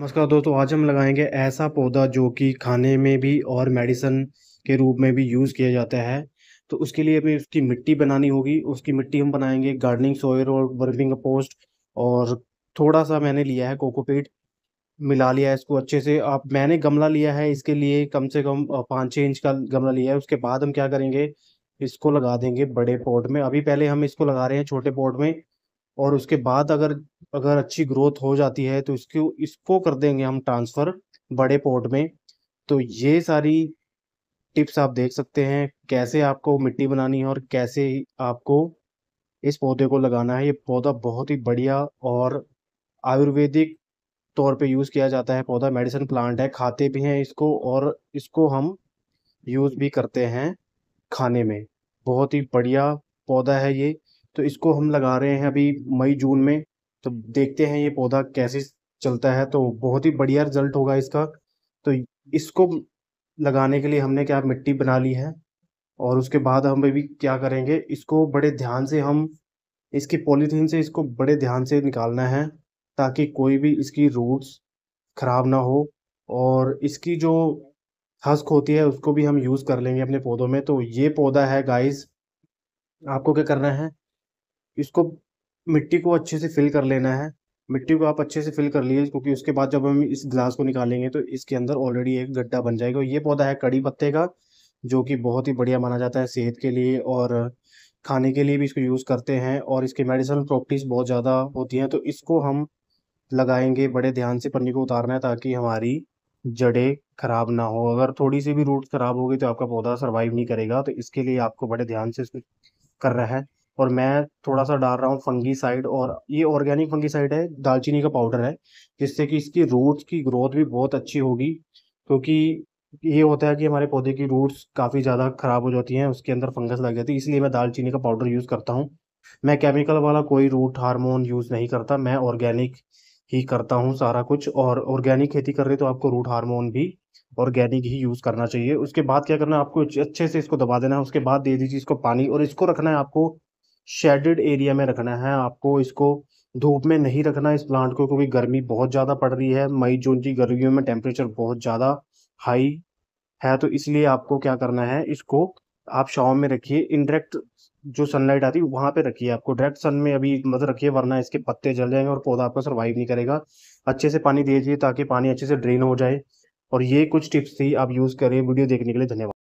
नमस्कार दोस्तों आज हम लगाएंगे ऐसा पौधा जो कि खाने में भी और मेडिसिन के रूप में भी यूज़ किया जाता है तो उसके लिए हमें उसकी मिट्टी बनानी होगी उसकी मिट्टी हम बनाएंगे गार्डनिंग सोयर और वर्मिंग पोस्ट और थोड़ा सा मैंने लिया है कोकोपीट मिला लिया है इसको अच्छे से आप मैंने गमला लिया है इसके लिए कम से कम पाँच छः इंच का गमला लिया है उसके बाद हम क्या करेंगे इसको लगा देंगे बड़े पॉट में अभी पहले हम इसको लगा रहे हैं छोटे पॉट में और उसके बाद अगर अगर अच्छी ग्रोथ हो जाती है तो इसको इसको कर देंगे हम ट्रांसफ़र बड़े पोर्ट में तो ये सारी टिप्स आप देख सकते हैं कैसे आपको मिट्टी बनानी है और कैसे आपको इस पौधे को लगाना है ये पौधा बहुत ही बढ़िया और आयुर्वेदिक तौर पे यूज़ किया जाता है पौधा मेडिसिन प्लांट है खाते भी हैं इसको और इसको हम यूज़ भी करते हैं खाने में बहुत ही बढ़िया पौधा है ये तो इसको हम लगा रहे हैं अभी मई जून में तो देखते हैं ये पौधा कैसे चलता है तो बहुत ही बढ़िया रिजल्ट होगा इसका तो इसको लगाने के लिए हमने क्या मिट्टी बना ली है और उसके बाद हम भी क्या करेंगे इसको बड़े ध्यान से हम इसकी पॉलीथीन से इसको बड़े ध्यान से निकालना है ताकि कोई भी इसकी रूट्स ख़राब ना हो और इसकी जो हस्क होती है उसको भी हम यूज़ कर लेंगे अपने पौधों में तो ये पौधा है गाइस आपको क्या करना है इसको मिट्टी को अच्छे से फिल कर लेना है मिट्टी को आप अच्छे से फिल कर लिए क्योंकि उसके बाद जब हम इस गिलास को निकालेंगे तो इसके अंदर ऑलरेडी एक गड्ढा बन जाएगा ये पौधा है कड़ी पत्ते का जो कि बहुत ही बढ़िया माना जाता है सेहत के लिए और खाने के लिए भी इसको यूज़ करते हैं और इसके मेडिसिनल प्रॉपर्टीज़ बहुत ज़्यादा होती हैं तो इसको हम लगाएंगे बड़े ध्यान से पन्नी को उतारना है ताकि हमारी जड़ें ख़राब ना हो अगर थोड़ी सी भी रूट ख़राब होगी तो आपका पौधा सर्वाइव नहीं करेगा तो इसके लिए आपको बड़े ध्यान से इसको कर रहा है और मैं थोड़ा सा डाल रहा हूँ फंगी साइड और ये ऑर्गेनिक फंगी साइड है दालचीनी का पाउडर है जिससे कि इसकी रूट्स की ग्रोथ भी बहुत अच्छी होगी क्योंकि ये होता है कि हमारे पौधे की रूट्स काफ़ी ज़्यादा ख़राब हो जाती हैं उसके अंदर फंगस लग जाती है इसलिए मैं दालचीनी का पाउडर यूज़ करता हूँ मैं केमिकल वाला कोई रूट हार्मोन यूज़ नहीं करता मैं ऑर्गेनिक ही करता हूँ सारा कुछ और ऑर्गेनिक खेती कर रहे तो आपको रूट हार्मोन भी ऑर्गेनिक ही यूज़ करना चाहिए उसके बाद क्या करना है आपको अच्छे से इसको दबा देना है उसके बाद दे दीजिए इसको पानी और इसको रखना है आपको शेडेड एरिया में रखना है आपको इसको धूप में नहीं रखना इस प्लांट को क्योंकि गर्मी बहुत ज़्यादा पड़ रही है मई जून की गर्मियों में टेम्परेचर बहुत ज़्यादा हाई है तो इसलिए आपको क्या करना है इसको आप शाव में रखिए इनडायरेक्ट जो सनलाइट आती है वहाँ पे रखिए आपको डायरेक्ट सन में अभी मत रखिए वरना इसके पत्ते जल जाएंगे और पौधा आपका सर्वाइव नहीं करेगा अच्छे से पानी दीजिए ताकि पानी अच्छे से ड्रेन हो जाए और ये कुछ टिप्स थी आप यूज़ करें वीडियो देखने के लिए धन्यवाद